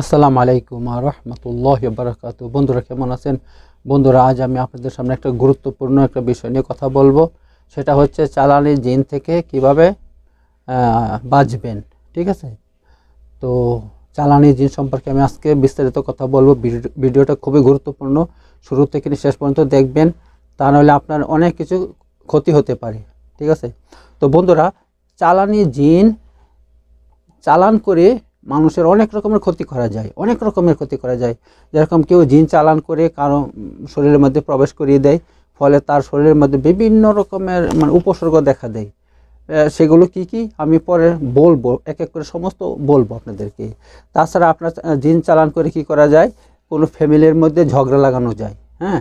আসসালামু আলাইকুম রহমতুল্লাহ বারাকাতু বন্ধুরা কেমন আছেন বন্ধুরা আজ আমি আপনাদের সামনে একটা গুরুত্বপূর্ণ একটা বিষয় নিয়ে কথা বলবো সেটা হচ্ছে চালানি জিন থেকে কিভাবে বাঁচবেন ঠিক আছে তো চালানি জিন সম্পর্কে আমি আজকে বিস্তারিত কথা বলবো ভিডিওটা খুবই গুরুত্বপূর্ণ শুরু থেকে শেষ পর্যন্ত দেখবেন তা নাহলে আপনার অনেক কিছু ক্ষতি হতে পারে ঠিক আছে তো বন্ধুরা চালানি জিন চালান করে মানুষের অনেক রকমের ক্ষতি করা যায় অনেক রকমের ক্ষতি করা যায় যেরকম কেউ জিন চালান করে কারো শরীরের মধ্যে প্রবেশ করিয়ে দেয় ফলে তার শরীরের মধ্যে বিভিন্ন রকমের মানে উপসর্গ দেখা দেয় সেগুলো কি কি আমি পরে বলবো এক এক করে সমস্ত বলবো আপনাদেরকে তাছাড়া আপনার জিন চালান করে কি করা যায় কোনো ফ্যামিলির মধ্যে ঝগড়া লাগানো যায় হ্যাঁ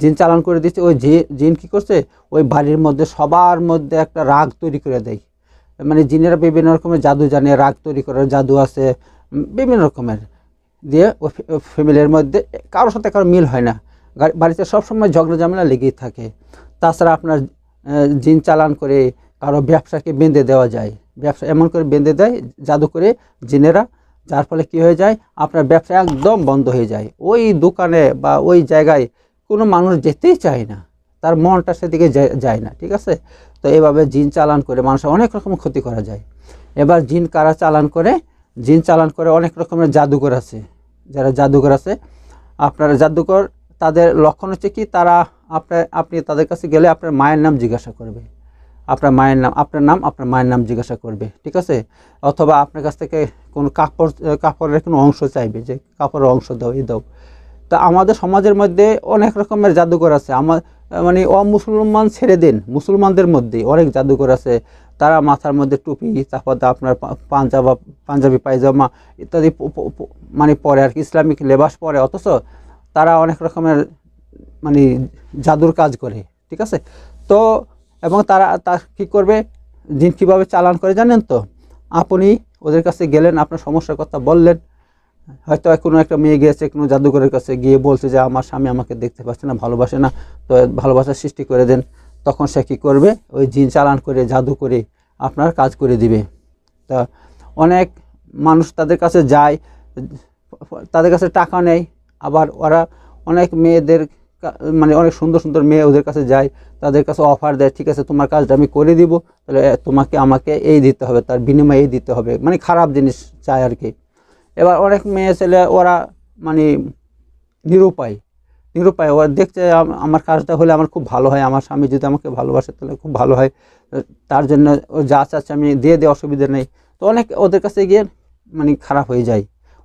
জিন চালান করে দিচ্ছে ওই জিন কি করছে ওই বাড়ির মধ্যে সবার মধ্যে একটা রাগ তৈরি করে দেয় মানে জিনেরা বিভিন্ন রকমের জাদু জানে রাগ তৈরি করার জাদু আছে বিভিন্ন রকমের দিয়ে ও ফ্যামিলির মধ্যে কারোর সাথে কারো মিল হয় না বাড়িতে সবসময় ঝগড়া ঝামেলা লেগেই থাকে তাছাড়া আপনার জিন চালান করে কারো ব্যবসাকে বেঁধে দেওয়া যায় ব্যবসা এমন করে বেঁধে দেয় জাদু করে জিনেরা যার ফলে কি হয়ে যায় আপনার ব্যবসা একদম বন্ধ হয়ে যায় ওই দোকানে বা ওই জায়গায় কোনো মানুষ যেতেই চায় না তার মনটা সেদিকে যায় না ঠিক আছে তো এভাবে জিন চালান করে মানুষের অনেক রকম ক্ষতি করা যায় এবার জিন কারা চালান করে জিন চালান করে অনেক রকমের জাদুঘর আছে যারা জাদুঘর আছে আপনার জাদুঘর তাদের লক্ষণ হচ্ছে কি তারা আপনার আপনি তাদের কাছে গেলে আপনার মায়ের নাম জিজ্ঞাসা করবে আপনার মায়ের নাম আপনার নাম আপনার মায়ের নাম জিজ্ঞাসা করবে ঠিক আছে অথবা আপনার কাছ থেকে কোনো কাপড় কাপড়ের কোনো অংশ চাইবে যে কাপড়ের অংশ দাও এই দাও তা আমাদের সমাজের মধ্যে অনেক রকমের জাদুঘর আছে আমার মানে অমুসলমান ছেড়ে দেন মুসলমানদের মধ্যে অনেক জাদুঘর আছে তারা মাথার মধ্যে টুপি তারপর আপনার পাঞ্জাবা পাঞ্জাবি পায়জামা ইত্যাদি মানে পরে আর কি ইসলামিক লেবাস পরে অথচ তারা অনেক রকমের মানে জাদুর কাজ করে ঠিক আছে তো এবং তারা তার কী করবে দিন কীভাবে চালান করে জানেন তো আপনি ওদের কাছে গেলেন আপনার সমস্যার কথা বললেন হয়তো কোনো একটা মেয়ে গিয়েছে কোনো জাদুঘরের কাছে গিয়ে বলছে যে আমার স্বামী আমাকে দেখতে পাচ্ছে না ভালোবাসে না তো ভালোবাসার সৃষ্টি করে দেন তখন সে কী করবে ওই জিন চালান করে জাদু করে আপনার কাজ করে দিবে তা অনেক মানুষ তাদের কাছে যায় তাদের কাছে টাকা নেয় আবার ওরা অনেক মেয়েদের মানে অনেক সুন্দর সুন্দর মেয়ে ওদের কাছে যায় তাদের কাছে অফার দেয় ঠিক আছে তোমার কাজটা আমি করে দিব তাহলে তোমাকে আমাকে এই দিতে হবে তার বিনিময়ে এই দিতে হবে মানে খারাপ জিনিস চায় আর কি এবার অনেক মেয়ে ছেলে ওরা মানে নিরুপায় নিরুপায় ওরা দেখছে আমার কাজটা হলে আমার খুব ভালো হয় আমার স্বামী যদি আমাকে ভালোবাসে তাহলে খুব ভালো হয় তার জন্য ও যা চাচ্ছে আমি দিয়ে দিয়ে অসুবিধা নেই তো অনেক ওদের কাছে গিয়ে মানে খারাপ হয়ে যায়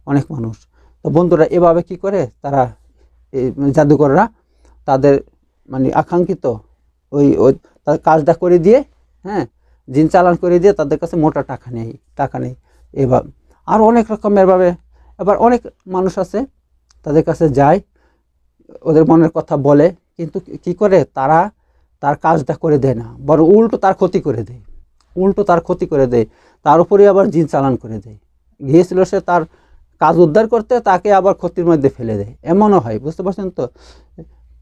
অনেক মানুষ তো বন্ধুরা এভাবে কি করে তারা এই জাদুকররা তাদের মানে আকাঙ্ক্ষিত ওই ওই তাদের কাজটা করে দিয়ে হ্যাঁ জিন চালান করে দিয়ে তাদের কাছে মোটা টাকা নেই টাকা নেই এবার আর অনেক রকমেরভাবে এবার অনেক মানুষ আছে তাদের কাছে যায় ওদের মনের কথা বলে কিন্তু কি করে তারা তার কাজটা করে দেয় না বরং উল্টো তার ক্ষতি করে দেয় উল্টো তার ক্ষতি করে দেয় তার উপরে আবার জিন চালান করে দেয় গিয়েছিল সে তার কাজ উদ্ধার করতে তাকে আবার ক্ষতির মধ্যে ফেলে দেয় এমনও হয় বুঝতে পারছেন তো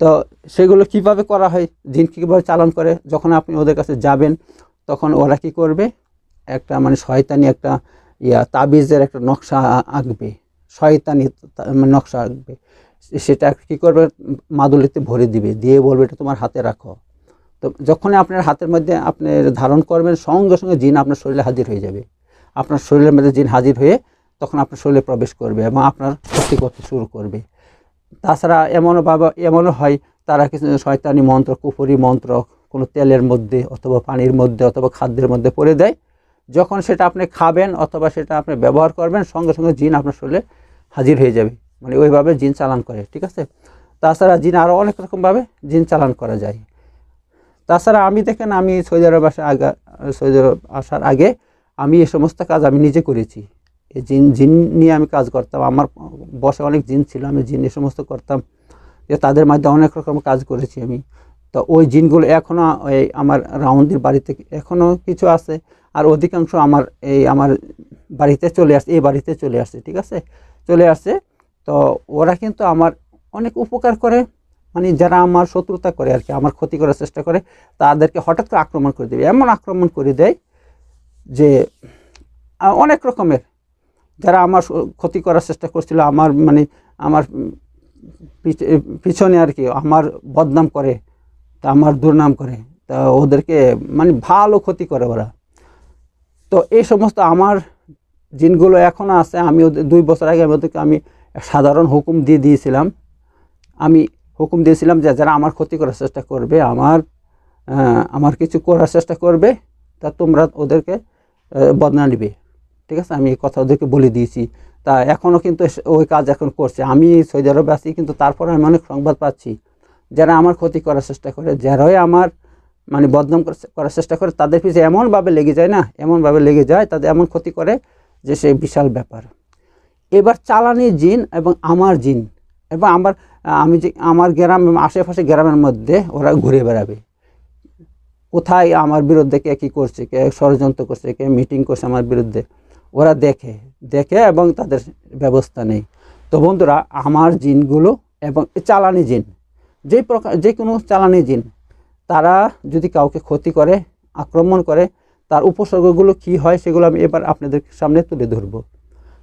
তো সেগুলো কিভাবে করা হয় জিন কীভাবে চালান করে যখন আপনি ওদের কাছে যাবেন তখন ওরা কি করবে একটা মানে শয়তানি একটা ইয়া তাবিজের একটা নকশা আঁকবে শয়তানি মানে নকশা আঁকবে সেটা কি করবে মাদুলিতে ভরে দিবে দিয়ে বলবে এটা তোমার হাতে রাখো তো যখনই আপনার হাতের মধ্যে আপনি ধারণ করবেন সঙ্গে সঙ্গে জিন আপনার শরীরে হাজির হয়ে যাবে আপনার শরীরের মধ্যে জিন হাজির হয়ে তখন আপনার শরীরে প্রবেশ করবে এবং আপনার ক্ষতি করতে শুরু করবে তাছাড়া এমনও বাবা এমনও হয় তারা কিছু শয়তানি মন্ত্র কুপুরি মন্ত্র কোনো তেলের মধ্যে অথবা পানির মধ্যে অথবা খাদ্যের মধ্যে পড়ে দেয় যখন সেটা আপনি খাবেন অথবা সেটা আপনি ব্যবহার করবেন সঙ্গে সঙ্গে জিন আপনার শরীরে হাজির হয়ে যাবে মানে ওইভাবে জিন চালান করে ঠিক আছে তাছাড়া জিন আরও অনেক রকমভাবে জিন চালান করা যায় তাছাড়া আমি দেখেন আমি সৌদি আরব আসা আগে সৌদি আরব আসার আগে আমি এ সমস্ত কাজ আমি নিজে করেছি এই জিন জিন নিয়ে আমি কাজ করতাম আমার বসে অনেক জিন ছিল আমি জিন এ সমস্ত করতাম যে তাদের মাধ্যমে অনেক রকম কাজ করেছি আমি তো ওই জিনগুলো এখনও আমার রাউন্ডের বাড়িতে এখনও কিছু আছে আর অধিকাংশ আমার এই আমার বাড়িতে চলে আসছে এই বাড়িতে চলে আসছে ঠিক আছে চলে আসছে তো ওরা কিন্তু আমার অনেক উপকার করে মানে যারা আমার শত্রুতা করে আর কি আমার ক্ষতি করার চেষ্টা করে তাদেরকে হঠাৎ করে আক্রমণ করে দেবে এমন আক্রমণ করে দেয় যে অনেক রকমের যারা আমার ক্ষতি করার চেষ্টা করছিল আমার মানে আমার পিছনে আর কি আমার বদনাম করে তা আমার দুর্নাম করে তা ওদেরকে মানে ভালো ক্ষতি করে ওরা তো এই সমস্ত আমার জিনগুলো এখনও আছে আমি ওদের দুই বছর আগে ওদেরকে আমি সাধারণ হুকুম দিয়ে দিয়েছিলাম আমি হুকুম দিয়েছিলাম যে যারা আমার ক্ষতি করার চেষ্টা করবে আমার আমার কিছু করার চেষ্টা করবে তা তোমরা ওদেরকে বদনা নিবে ঠিক আছে আমি এই কথা ওদেরকে বলে দিয়েছি তা এখনও কিন্তু ওই কাজ এখন করছে আমি সৌদি আরবে আছি কিন্তু তারপরে আমি অনেক সংবাদ পাচ্ছি যারা আমার ক্ষতি করার চেষ্টা করে যারাই আমার মানে বদনাম করার চেষ্টা করে তাদের পিছিয়ে এমনভাবে লেগে যায় না এমনভাবে লেগে যায় তাদের এমন ক্ষতি করে যে সে বিশাল ব্যাপার এবার চালানি জিন এবং আমার জিন এবং আমার আমি যে আমার গ্রাম আশেপাশে গ্রামের মধ্যে ওরা ঘুরে বেড়াবে কোথায় আমার বিরুদ্ধে কে কী করছে কে ষড়যন্ত্র করছে কে মিটিং করছে আমার বিরুদ্ধে ওরা দেখে দেখে এবং তাদের ব্যবস্থা নেই তো বন্ধুরা আমার জিনগুলো এবং চালানি জিন যে প্রকার যে কোনো চালানি জিন তারা যদি কাউকে ক্ষতি করে আক্রমণ করে তার উপসর্গগুলো কি হয় সেগুলো আমি এবার আপনাদের সামনে তুলে ধরব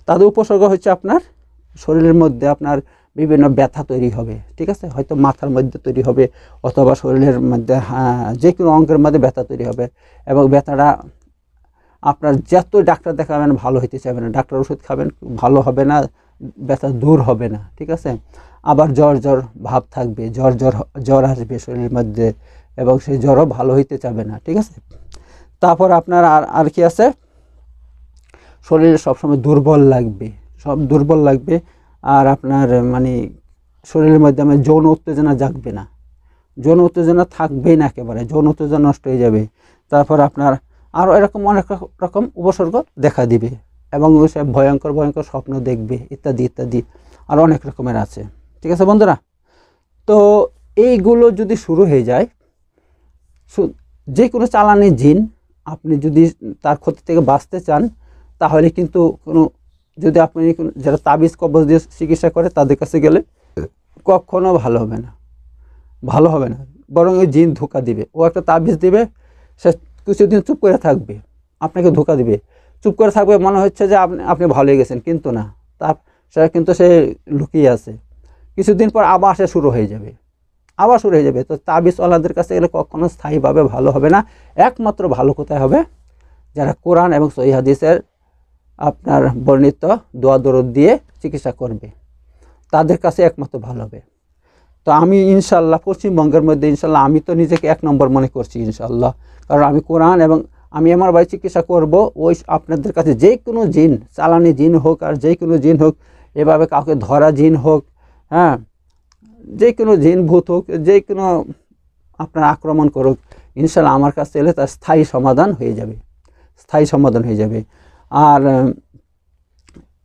তাদের উপসর্গ হচ্ছে আপনার শরীরের মধ্যে আপনার বিভিন্ন ব্যথা তৈরি হবে ঠিক আছে হয়তো মাথার মধ্যে তৈরি হবে অথবা শরীরের মধ্যে হ্যাঁ, যে কোনো অঙ্কের মধ্যে ব্যথা তৈরি হবে এবং ব্যথাটা আপনার যত ডাক্তার দেখাবেন ভালো হইতে চাইবে না ডাক্তার ওষুধ খাবেন ভালো হবে না ব্যথা দূর হবে না ঠিক আছে আবার জ্বর জ্বর ভাব থাকবে জ্বর জ্বর জ্বর আসবে শরীরের মধ্যে এবং সেই জ্বরও ভালো হইতে চাবে না ঠিক আছে তারপর আপনার আর আর কি আছে শরীরে সবসময় দুর্বল লাগবে সব দুর্বল লাগবে আর আপনার মানে শরীরের মাধ্যমে যৌন উত্তেজনা জাগবে না যৌন উত্তেজনা থাকবেই না একেবারে যৌন উত্তেজনা নষ্ট হয়ে যাবে তারপর আপনার আরও এরকম অনেক রকম উপসর্গ দেখা দিবে এবং সে ভয়ঙ্কর ভয়ঙ্কর স্বপ্ন দেখবে ইত্যাদি ইত্যাদি আর অনেক রকমের আছে ঠিক আছে বন্ধুরা তো এইগুলো যদি শুরু হয়ে যায় যে কোনো চালানি জিন আপনি যদি তার ক্ষতি থেকে বাঁচতে চান তাহলে কিন্তু কোনো যদি আপনি যারা তাবিজ কবজ দিয়ে চিকিৎসা করে তাদের কাছে গেলে কখনো ভালো হবে না ভালো হবে না বরং ওই জিন ধোকা দিবে ও একটা তাবিজ দিবে সে কিছুদিন চুপ করে থাকবে আপনাকে ধোকা দিবে চুপ করে থাকবে মনে হচ্ছে যে আপনি আপনি ভালো হয়ে গেছেন কিন্তু না তা সে কিন্তু সে লুকিয়ে আছে কিছুদিন পর আবার সে শুরু হয়ে যাবে আবার শুরু হয়ে যাবে তো তাবিজওয়ালাদের কাছে গেলে কখনো স্থায়ীভাবে ভালো হবে না একমাত্র ভালো কোথায় হবে যারা কোরআন এবং সহিহাদিসের আপনার বর্ণিত দোয়া দরদ দিয়ে চিকিৎসা করবে তাদের কাছে একমাত্র ভালো হবে তো আমি ইনশাল্লাহ পশ্চিমবঙ্গের মধ্যে ইনশাল্লাহ আমি তো নিজেকে এক নম্বর মনে করছি ইনশাল্লাহ কারণ আমি কোরআন এবং আমি আমার বাড়ি চিকিৎসা করব ওই আপনাদের কাছে যে কোনো জিন চালানি জিন হোক আর যে কোনো জিন হোক এভাবে কাউকে ধরা জিন হোক হ্যাঁ যে কোনো জিন ভূত হোক যে কোনো আপনার আক্রমণ করুক ইনশাল্লাহ আমার কাছে এলে তার স্থায়ী সমাধান হয়ে যাবে স্থায়ী সমাধান হয়ে যাবে আর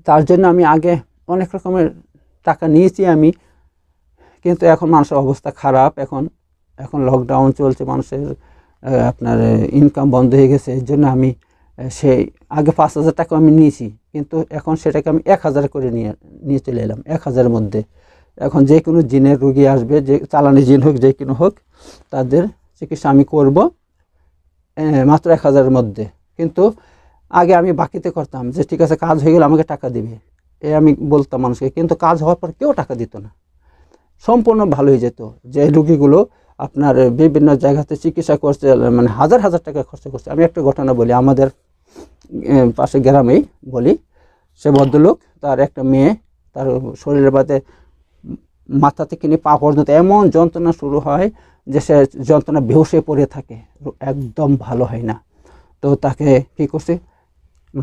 তার জন্য আমি আগে অনেক রকমের টাকা নিয়েছি আমি কিন্তু এখন মানুষের অবস্থা খারাপ এখন এখন লকডাউন চলছে মানুষের আপনার ইনকাম বন্ধ হয়ে গেছে এর জন্য আমি সেই আগে পাঁচ হাজার টাকা আমি নিয়েছি কিন্তু এখন সেটাকে আমি এক হাজার করে নিয়ে নিয়ে চলে এলাম এক হাজারের মধ্যে এখন যে কোনো জিনের রুগী আসবে যে চালানি জিন হোক যে কোনো হোক তাদের চিকিৎসা আমি করব মাত্র এক হাজারের মধ্যে কিন্তু আগে আমি বাকিতে করতাম যে ঠিক আছে কাজ হয়ে গেলে আমাকে টাকা দিবে এ আমি বলতাম মানুষকে কিন্তু কাজ হওয়ার পর কেউ টাকা দিত না সম্পূর্ণ ভালো হয়ে যেত যে রুগীগুলো আপনার বিভিন্ন জায়গাতে চিকিৎসা করছে মানে হাজার হাজার টাকা খরচ করছে আমি একটা ঘটনা বলি আমাদের পাশে গ্রামেই বলি সে ভদ্রলোক তার একটা মেয়ে তার শরীরের বাদে মাথা থেকে নিয়ে পা পর্যন্ত এমন যন্ত্রণা শুরু হয় যে সে যন্ত্রণা বেহসে পড়ে থাকে একদম ভালো হয় না তো তাকে কী করছে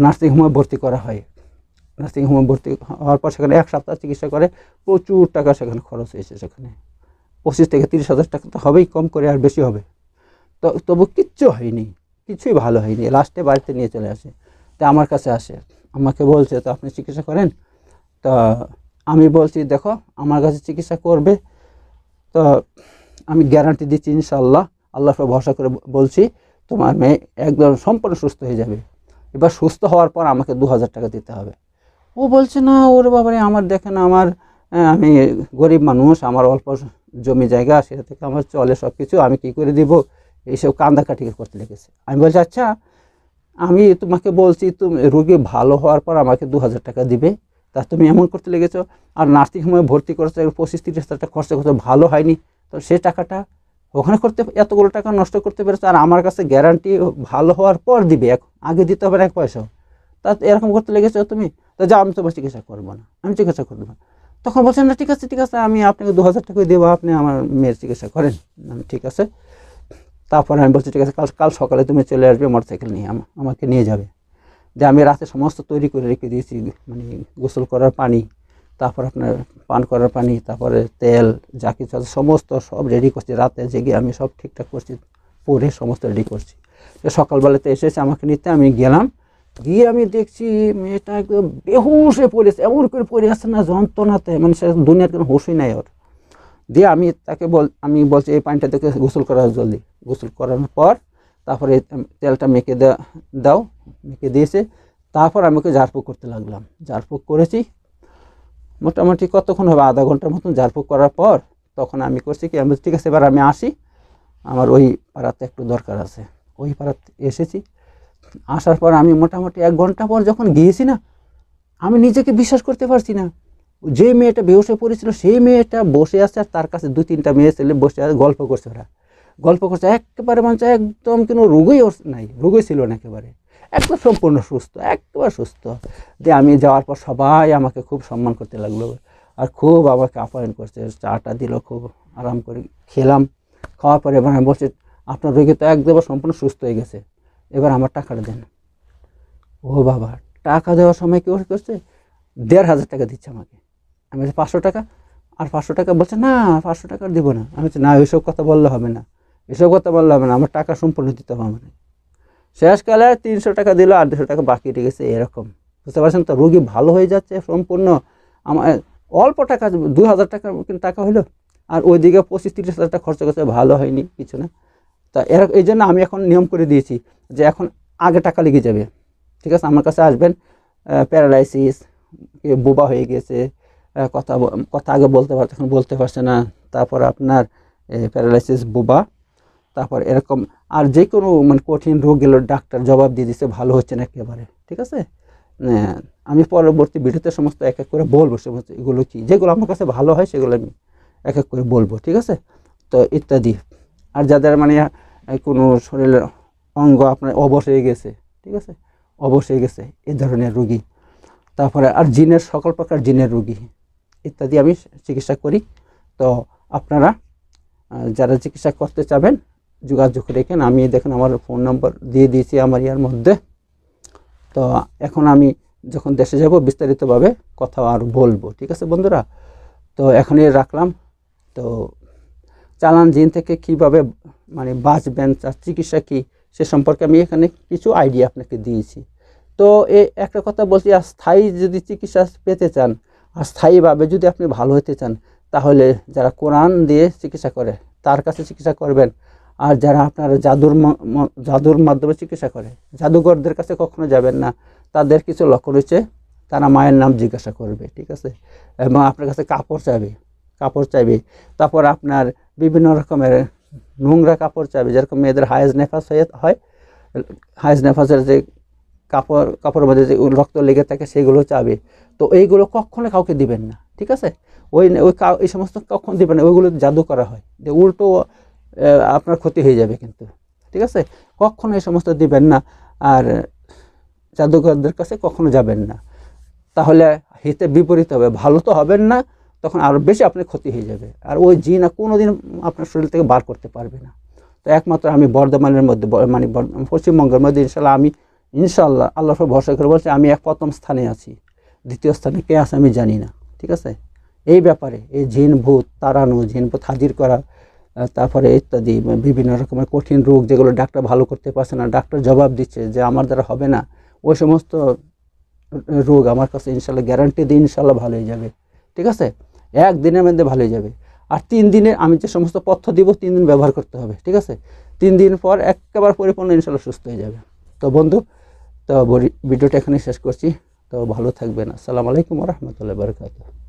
নার্সিংহোমে ভর্তি করা হয় নার্সিংহোমে ভর্তি হওয়ার পর সেখানে এক সপ্তাহ চিকিৎসা করে প্রচুর টাকা সেখানে খরচ হয়েছে সেখানে পঁচিশ থেকে তিরিশ হাজার টাকা তো হবেই কম করে আর বেশি হবে তো তবু কিচ্ছু হয়নি কিছুই ভালো হয়নি লাস্টে বাড়িতে নিয়ে চলে আসে তা আমার কাছে আসে আমাকে বলছে তো আপনি চিকিৎসা করেন তা আমি বলছি দেখো আমার কাছে চিকিৎসা করবে তো আমি গ্যারান্টি দিচ্ছি ইনশাল্লাহ আল্লাহ ভরসা করে বলছি তোমার মেয়ে একদম সম্পূর্ণ সুস্থ হয়ে যাবে এবার সুস্থ হওয়ার পর আমাকে দু হাজার টাকা দিতে হবে ও বলছে না ওর বাবারে আমার দেখেন আমার আমি গরিব মানুষ আমার অল্প জমি জায়গা সেটা থেকে আমার চলে সব কিছু আমি কি করে দিব এইসব কান্দাকাটি করতে লেগেছে আমি বলছি আচ্ছা আমি তোমাকে বলছি তুমি রোগী ভালো হওয়ার পর আমাকে দু হাজার টাকা দিবে তা তুমি এমন করতে লেগেছো আর নার্সিং হোমে ভর্তি করেছো পঁচিশ তিরিশ হাজার টাকা খরচা করতে ভালো হয়নি তো সে টাকাটা ওখানে করতে এতগুলো টাকা নষ্ট করতে পেরেছো আর আমার কাছে গ্যারান্টি ভালো হওয়ার পর দিবে এক আগে দিতে হবে না এক পয়সাও তা এরকম করতে লেগেছো তুমি তো যা আমি তোমার চিকিৎসা করবো না আমি চিকিৎসা করবো না তখন বলছেন না ঠিক আছে ঠিক আছে আমি আপনাকে দু হাজার টাকাই দেবো আপনি আমার মেয়ের চিকিৎসা করেন আমি ঠিক আছে তারপরে আমি বলছি ঠিক আছে কাল কাল সকালে তুমি চলে আসবে মোটরসাইকেল নিয়ে আমাকে নিয়ে যাবে যে আমি রাতে সমস্ত তৈরি করে রেখে দিয়েছি মানে গোসল করার পানি তারপর আপনার পান করার পানি তারপরে তেল যা কিছু আছে সমস্ত সব রেডি করছি রাতে জেগে আমি সব ঠিকঠাক করছি পরে সমস্ত রেডি করছি তো সকালবেলাতে এসেছে আমাকে নিতে আমি গেলাম গিয়ে আমি দেখছি মেয়েটা একদম বেহুশে পড়েছে এমন করে পড়ে আসছে না যন্ত্রণাতে মানে সে দুনিয়ার কোনো হুশই নাই ওর দিয়ে আমি তাকে বল আমি বলছি এই পানিটা দেখে গোসল করা জলদি গোসল করানোর পর তারপরে তেলটা মেখে দাও মেখে দিয়েছে তারপর আমি ওকে ঝাড়ফুঁক করতে লাগলাম ঝাড়ফুঁক করেছি মোটামুটি কতক্ষণ হবে আধা ঘন্টার মতন ঝাড়ফুঁক করার পর তখন আমি করছি কি আমি ঠিক আছে এবার আমি আসি আমার ওই পাড়াতে একটু দরকার আছে ওই পাড়াতে এসেছি আসার পর আমি মোটামুটি এক ঘন্টা পর যখন গিয়েছি না আমি নিজেকে বিশ্বাস করতে পারছি না যে মেয়েটা বেহসে পড়েছিল সেই মেয়েটা বসে আছে আর তার কাছে দু তিনটা মেয়ে ছেলে বসে আছে গল্প করছে ওরা গল্প করছে একেবারে মানুষ একদম কোনো রোগই ওর নাই রোগই ছিল না একেবারে একদম সম্পূর্ণ সুস্থ একেবারে সুস্থ দিয়ে আমি যাওয়ার পর সবাই আমাকে খুব সম্মান করতে লাগলো আর খুব আমাকে আপ্যায়ন করছে চাটা দিল খুব আরাম করে খেলাম খাওয়ার পরে এবার আমি বলছি আপনার রোগী তো একদম সম্পূর্ণ সুস্থ হয়ে গেছে এবার আমার টাকাটা দেন ও বাবা টাকা দেওয়ার সময় কেউ করছে দেড় হাজার টাকা দিচ্ছে আমাকে আমি বলছি পাঁচশো টাকা আর পাঁচশো টাকা বলছে না পাঁচশো টাকা দিব না আমি বলছি না ওইসব কথা বললে হবে না এসব কথা হবে না আমার টাকা সম্পূর্ণ দিতে হবে আমার শেষকালে তিনশো টাকা দিল আর দুশো টাকা বাকি রেখেছে এরকম বুঝতে পারছেন তো রুগী ভালো হয়ে যাচ্ছে সম্পূর্ণ আমার অল্প টাকা দু হাজার টাকা টাকা হলো আর ওইদিকে পঁচিশ তিরিশ হাজার টাকা খরচা করছে ভালো হয়নি কিছু না তা এর এই জন্য আমি এখন নিয়ম করে দিয়েছি যে এখন আগে টাকা লেগে যাবে ঠিক আছে আমার কাছে আসবেন প্যারালাইসিস বোবা হয়ে গেছে কথা কথা আগে বলতে পারতো এখন বলতে পারছে না তারপর আপনার প্যারালাইসিস বোবা তারপর এরকম আর যে কোনো মানে কঠিন রোগ গেল ডাক্তার জবাব দিয়ে দিচ্ছে ভালো হচ্ছে না একেবারে ঠিক আছে হ্যাঁ, আমি পরবর্তী ভিডিওতে সমস্ত এক এক করে বলবো সমস্ত এগুলো কি যেগুলো আমার কাছে ভালো হয় সেগুলো আমি এক এক করে বলবো ঠিক আছে তো ইত্যাদি আর যাদের মানে কোনো শরীরের অঙ্গ আপনার অবশ হয়ে গেছে ঠিক আছে অবশ হয়ে গেছে এ ধরনের রুগী তারপরে আর জিনের সকল প্রকার জিনের রুগী ইত্যাদি আমি চিকিৎসা করি তো আপনারা যারা চিকিৎসা করতে চাবেন যোগাযোগ রেখেন আমি দেখেন আমার ফোন নাম্বার দিয়ে দিয়েছি আমার ইয়ার মধ্যে তো এখন আমি যখন দেশে যাব বিস্তারিতভাবে কথা আর বলবো ঠিক আছে বন্ধুরা তো এখনই রাখলাম তো চালান জিন থেকে কিভাবে মানে বাঁচবেন তার চিকিৎসা কী সে সম্পর্কে আমি এখানে কিছু আইডিয়া আপনাকে দিয়েছি তো এ একটা কথা বলছি আর স্থায়ী যদি চিকিৎসা পেতে চান আর স্থায়ীভাবে যদি আপনি ভালো হতে চান তাহলে যারা কোরআন দিয়ে চিকিৎসা করে তার কাছে চিকিৎসা করবেন আর যারা আপনার জাদুর জাদুর মাধ্যমে চিকিৎসা করে জাদুঘরদের কাছে কখনো যাবেন না তাদের কিছু লক্ষণ রয়েছে তারা মায়ের নাম জিজ্ঞাসা করবে ঠিক আছে এবং আপনার কাছে কাপড় চাবে কাপড় চাইবে তারপর আপনার বিভিন্ন রকমের নোংরা কাপড় চাবে যেরকম মেয়েদের হায়েজ নেফাস হয়ে হয় হায়েজ নেফাসের যে কাপড় কাপড়ের মধ্যে যে রক্ত লেগে থাকে সেগুলো চাবে তো এইগুলো কখনো কাউকে দিবেন না ঠিক আছে ওই ওই এই সমস্ত কখন দিবেন না ওইগুলো জাদু করা হয় যে উল্টো আপনার ক্ষতি হয়ে যাবে কিন্তু ঠিক আছে কখনো এই সমস্ত দিবেন না আর জাদুঘরদের কাছে কখনো যাবেন না তাহলে হিতে বিপরীত হবে ভালো তো হবেন না তখন আরও বেশি আপনার ক্ষতি হয়ে যাবে আর ওই জিন আর কোনো দিন আপনার শরীর থেকে বার করতে পারবে না তো একমাত্র আমি বর্ধমানের মধ্যে মানে পশ্চিমবঙ্গের মধ্যে ইনশাল্লাহ আমি ইনশাল্লাহ আল্লাহ সব ভরসা করে বলছি আমি এক প্রথম স্থানে আছি দ্বিতীয় স্থানে কে আছে আমি জানি না ঠিক আছে এই ব্যাপারে এই জিন ভূত তাড়ানো জিন ভূত হাজির করা তারপরে ইত্যাদি বিভিন্ন রকমের কঠিন রোগ যেগুলো ডাক্তার ভালো করতে পারছে না ডাক্তার জবাব দিচ্ছে যে আমার দ্বারা হবে না ওই সমস্ত রোগ আমার কাছে ইনশাল্লাহ গ্যারান্টি দিয়ে ইনশাল্লাহ ভালো হয়ে যাবে ঠিক আছে একদিনের মধ্যে ভালো হয়ে যাবে আর তিন দিনের আমি যে সমস্ত পথ্য দিব তিন দিন ব্যবহার করতে হবে ঠিক আছে তিন দিন পর একেবার পরিপূর্ণ ইনশাল্লাহ সুস্থ হয়ে যাবে তো বন্ধু তো ভিডিওটা এখানে শেষ করছি তো ভালো থাকবেন আসসালামু আলাইকুম রহমতুল্লাহ বরকাত